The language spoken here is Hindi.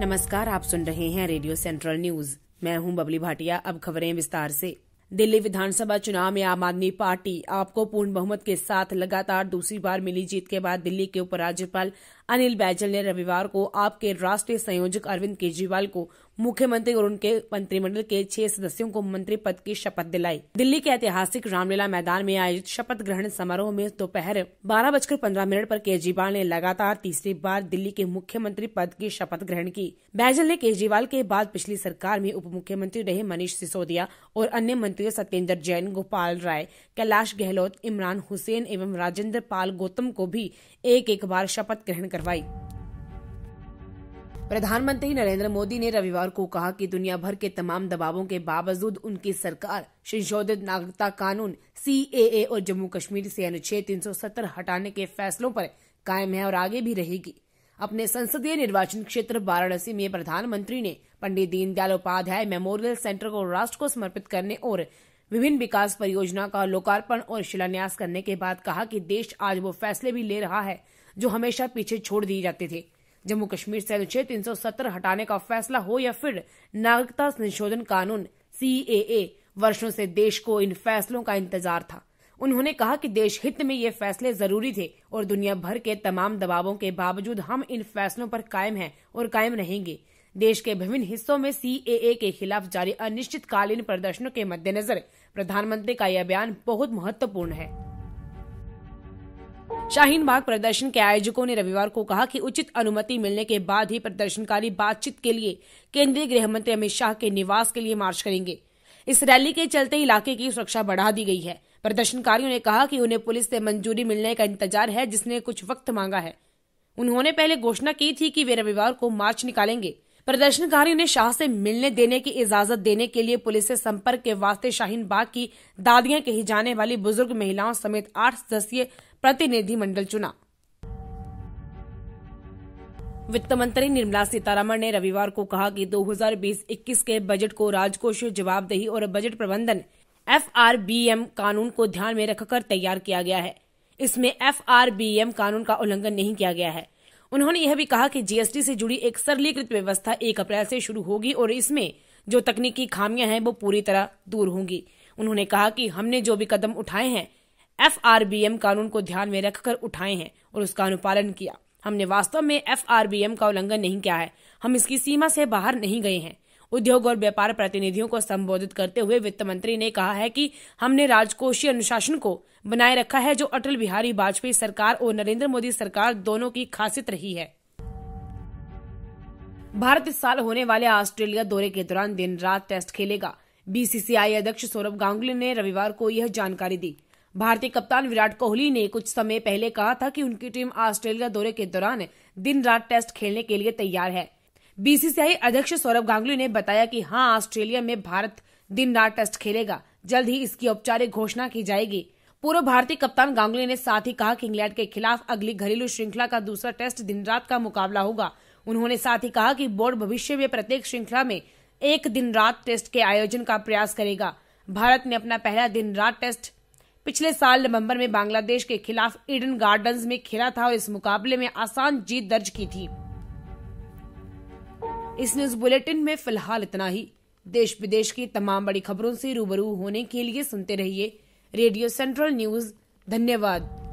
नमस्कार आप सुन रहे हैं रेडियो सेंट्रल न्यूज मैं हूं बबली भाटिया अब खबरें विस्तार से दिल्ली विधानसभा चुनाव में आम आदमी पार्टी आपको पूर्ण बहुमत के साथ लगातार दूसरी बार मिली जीत के बाद दिल्ली के उपराज्यपाल अनिल बैजल ने रविवार को आपके राष्ट्रीय संयोजक अरविंद केजरीवाल को मुख्यमंत्री और उनके मंत्रिमंडल के छह सदस्यों को मंत्री पद की शपथ दिलाई दिल्ली के ऐतिहासिक रामलीला मैदान में आयोजित शपथ ग्रहण समारोह में दोपहर बारह बजकर पंद्रह मिनट पर केजरीवाल ने लगातार तीसरी बार दिल्ली के मुख्यमंत्री पद की शपथ ग्रहण की बैजल ने केजरीवाल के बाद पिछली सरकार में उप मुख्यमंत्री रहे मनीष सिसोदिया और अन्य मंत्रियों सत्येंद्र जैन गोपाल राय कैलाश गहलोत इमरान हुसैन एवं राजेंद्र पाल गौतम को भी एक एक बार शपथ ग्रहण करवाई प्रधानमंत्री नरेंद्र मोदी ने रविवार को कहा कि दुनिया भर के तमाम दबावों के बावजूद उनकी सरकार संशोधित नागरिकता कानून सीएए और जम्मू कश्मीर से अनुच्छेद 370 हटाने के फैसलों पर कायम है और आगे भी रहेगी अपने संसदीय निर्वाचन क्षेत्र वाराणसी में प्रधानमंत्री ने पंडित दीनदयाल उपाध्याय मेमोरियल सेंटर को राष्ट्र को समर्पित करने और विभिन्न विकास परियोजना का लोकार्पण और शिलान्यास करने के बाद कहा कि देश आज वो फैसले भी ले रहा है जो हमेशा पीछे छोड़ दिए जाते थे जम्मू कश्मीर से अनुच्छेद 370 हटाने का फैसला हो या फिर नागरिकता संशोधन कानून सीएए वर्षों से देश को इन फैसलों का इंतजार था उन्होंने कहा कि देश हित में ये फैसले जरूरी थे और दुनिया भर के तमाम दबावों के बावजूद हम इन फैसलों पर कायम हैं और कायम रहेंगे देश के विभिन्न हिस्सों में सीएए के खिलाफ जारी अनिश्चितकालीन प्रदर्शनों के मद्देनजर प्रधानमंत्री का यह बयान बहुत महत्वपूर्ण है शाहीन बाग प्रदर्शन के आयोजकों ने रविवार को कहा कि उचित अनुमति मिलने के बाद ही प्रदर्शनकारी बातचीत के लिए केंद्रीय गृह मंत्री अमित शाह के निवास के लिए मार्च करेंगे इस रैली के चलते इलाके की सुरक्षा बढ़ा दी गई है प्रदर्शनकारियों ने कहा कि उन्हें पुलिस से मंजूरी मिलने का इंतजार है जिसने कुछ वक्त मांगा है उन्होंने पहले घोषणा की थी कि वे रविवार को मार्च निकालेंगे प्रदर्शनकारियों ने शाह से मिलने देने की इजाजत देने के लिए पुलिस से संपर्क के वास्ते शाहीन बाग की दादियां कही जाने वाली बुजुर्ग महिलाओं समेत आठ सदस्यीय प्रतिनिधि मंडल चुना वित्त मंत्री निर्मला सीतारमण ने रविवार को कहा कि 2020-21 के बजट को राजकोषीय जवाबदेही और बजट प्रबंधन एफ कानून को ध्यान में रखकर तैयार किया गया है इसमें एफ कानून का उल्लंघन नहीं किया गया है उन्होंने यह भी कहा कि जीएसटी से जुड़ी एक सरलीकृत व्यवस्था एक अप्रैल से शुरू होगी और इसमें जो तकनीकी खामियां हैं वो पूरी तरह दूर होंगी उन्होंने कहा कि हमने जो भी कदम उठाए हैं एफ कानून को ध्यान में रखकर उठाए हैं और उसका अनुपालन किया हमने वास्तव में एफ का उल्लंघन नहीं किया है हम इसकी सीमा से बाहर नहीं गए हैं उद्योग और व्यापार प्रतिनिधियों को संबोधित करते हुए वित्त मंत्री ने कहा है कि हमने राजकोषीय अनुशासन को बनाए रखा है जो अटल बिहारी वाजपेयी सरकार और नरेंद्र मोदी सरकार दोनों की खासियत रही है भारत इस साल होने वाले ऑस्ट्रेलिया दौरे के दौरान दिन रात टेस्ट खेलेगा बीसीसीआई अध्यक्ष सौरभ गांगुली ने रविवार को यह जानकारी दी भारतीय कप्तान विराट कोहली ने कुछ समय पहले कहा था कि उनकी टीम ऑस्ट्रेलिया दौरे के दौरान दिन रात टेस्ट खेलने के लिए तैयार है बीसीसीआई अध्यक्ष सौरभ गांगुली ने बताया कि हाँ ऑस्ट्रेलिया में भारत दिन रात टेस्ट खेलेगा जल्द ही इसकी औपचारिक घोषणा की जाएगी पूर्व भारतीय कप्तान गांगुली ने साथ ही कहा कि इंग्लैंड के खिलाफ अगली घरेलू श्रृंखला का दूसरा टेस्ट दिन रात का मुकाबला होगा उन्होंने साथ ही कहा कि बोर्ड भविष्य में प्रत्येक श्रृंखला में एक दिन रात टेस्ट के आयोजन का प्रयास करेगा भारत ने अपना पहला दिन रात टेस्ट पिछले साल नवंबर में बांग्लादेश के खिलाफ ईडन गार्डन्स में खेला था और इस मुकाबले में आसान जीत दर्ज की थी इस न्यूज बुलेटिन में फिलहाल इतना ही देश विदेश की तमाम बड़ी खबरों से रूबरू होने के लिए सुनते रहिए रेडियो सेंट्रल न्यूज धन्यवाद